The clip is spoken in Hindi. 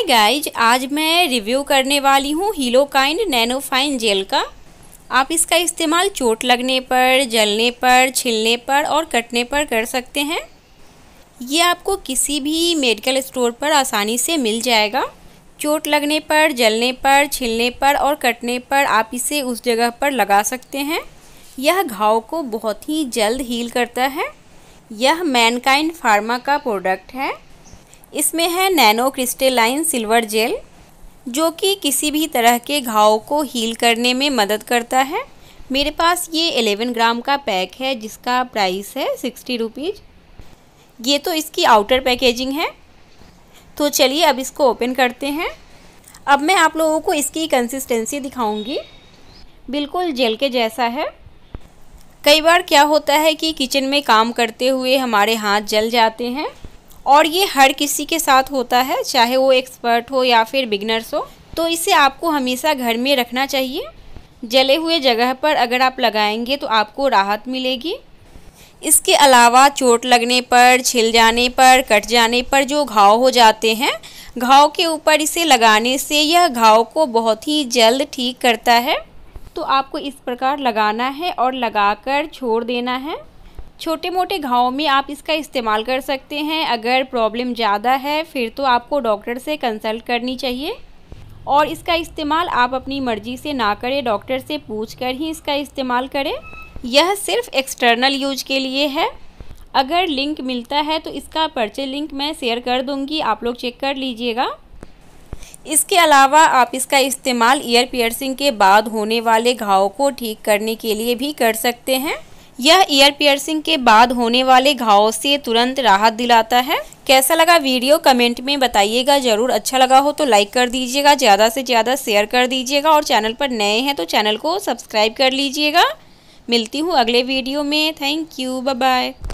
हाय गाइज आज मैं रिव्यू करने वाली हूँ हीलोकाइंड नैनोफाइन जेल का आप इसका इस्तेमाल चोट लगने पर जलने पर छिलने पर और कटने पर कर सकते हैं ये आपको किसी भी मेडिकल स्टोर पर आसानी से मिल जाएगा चोट लगने पर जलने पर छिलने पर और कटने पर आप इसे उस जगह पर लगा सकते हैं यह घाव को बहुत ही जल्द हील करता है यह मैनकाइंड फार्मा का प्रोडक्ट है इसमें है नैनो क्रिस्टेलाइन सिल्वर जेल जो कि किसी भी तरह के घाव को हील करने में मदद करता है मेरे पास ये 11 ग्राम का पैक है जिसका प्राइस है सिक्सटी रुपीज़ ये तो इसकी आउटर पैकेजिंग है तो चलिए अब इसको ओपन करते हैं अब मैं आप लोगों को इसकी कंसिस्टेंसी दिखाऊंगी बिल्कुल जेल के जैसा है कई बार क्या होता है कि किचन में काम करते हुए हमारे हाथ जल जाते हैं और ये हर किसी के साथ होता है चाहे वो एक्सपर्ट हो या फिर बिगनर्स हो तो इसे आपको हमेशा घर में रखना चाहिए जले हुए जगह पर अगर आप लगाएंगे तो आपको राहत मिलेगी इसके अलावा चोट लगने पर छिल जाने पर कट जाने पर जो घाव हो जाते हैं घाव के ऊपर इसे लगाने से यह घाव को बहुत ही जल्द ठीक करता है तो आपको इस प्रकार लगाना है और लगाकर छोड़ देना है छोटे मोटे घावों में आप इसका इस्तेमाल कर सकते हैं अगर प्रॉब्लम ज़्यादा है फिर तो आपको डॉक्टर से कंसल्ट करनी चाहिए और इसका इस्तेमाल आप अपनी मर्ज़ी से ना करें डॉक्टर से पूछ कर ही इसका इस्तेमाल करें यह सिर्फ एक्सटर्नल यूज के लिए है अगर लिंक मिलता है तो इसका पर्चे लिंक मैं शेयर कर दूंगी आप लोग चेक कर लीजिएगा इसके अलावा आप इसका इस्तेमाल ईयर पियर्सिंग के बाद होने वाले घाव को ठीक करने के लिए भी कर सकते हैं यह ईयर पियर्सिंग के बाद होने वाले घावों से तुरंत राहत दिलाता है कैसा लगा वीडियो कमेंट में बताइएगा ज़रूर अच्छा लगा हो तो लाइक कर दीजिएगा ज़्यादा से ज़्यादा शेयर कर दीजिएगा और चैनल पर नए हैं तो चैनल को सब्सक्राइब कर लीजिएगा मिलती हूँ अगले वीडियो में थैंक यू बाय